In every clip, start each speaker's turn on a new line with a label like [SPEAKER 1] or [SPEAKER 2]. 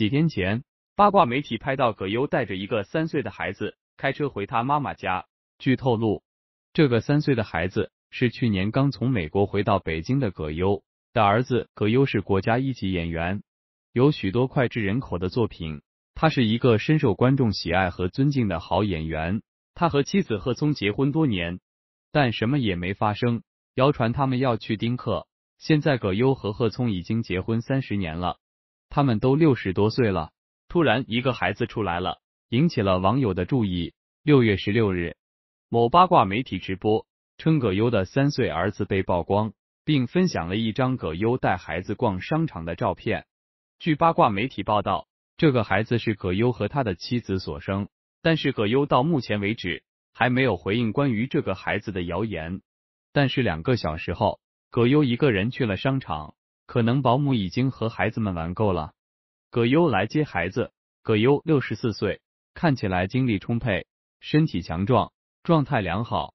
[SPEAKER 1] 几天前，八卦媒体拍到葛优带着一个三岁的孩子开车回他妈妈家。据透露，这个三岁的孩子是去年刚从美国回到北京的葛优的儿子。葛优是国家一级演员，有许多脍炙人口的作品。他是一个深受观众喜爱和尊敬的好演员。他和妻子贺聪结婚多年，但什么也没发生。谣传他们要去丁克。现在，葛优和贺聪已经结婚三十年了。他们都六十多岁了，突然一个孩子出来了，引起了网友的注意。六月十六日，某八卦媒体直播称葛优的三岁儿子被曝光，并分享了一张葛优带孩子逛商场的照片。据八卦媒体报道，这个孩子是葛优和他的妻子所生，但是葛优到目前为止还没有回应关于这个孩子的谣言。但是两个小时后，葛优一个人去了商场。可能保姆已经和孩子们玩够了，葛优来接孩子。葛优六十四岁，看起来精力充沛，身体强壮，状态良好。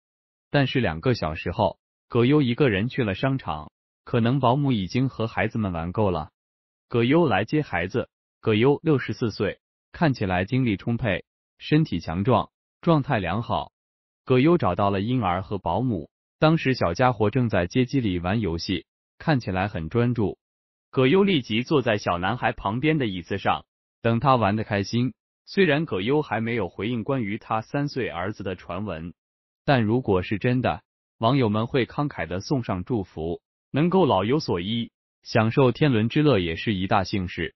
[SPEAKER 1] 但是两个小时后，葛优一个人去了商场。可能保姆已经和孩子们玩够了，葛优来接孩子。葛优六十四岁，看起来精力充沛，身体强壮，状态良好。葛优找到了婴儿和保姆，当时小家伙正在街机里玩游戏。看起来很专注，葛优立即坐在小男孩旁边的椅子上，等他玩的开心。虽然葛优还没有回应关于他三岁儿子的传闻，但如果是真的，网友们会慷慨的送上祝福，能够老有所依，享受天伦之乐也是一大幸事。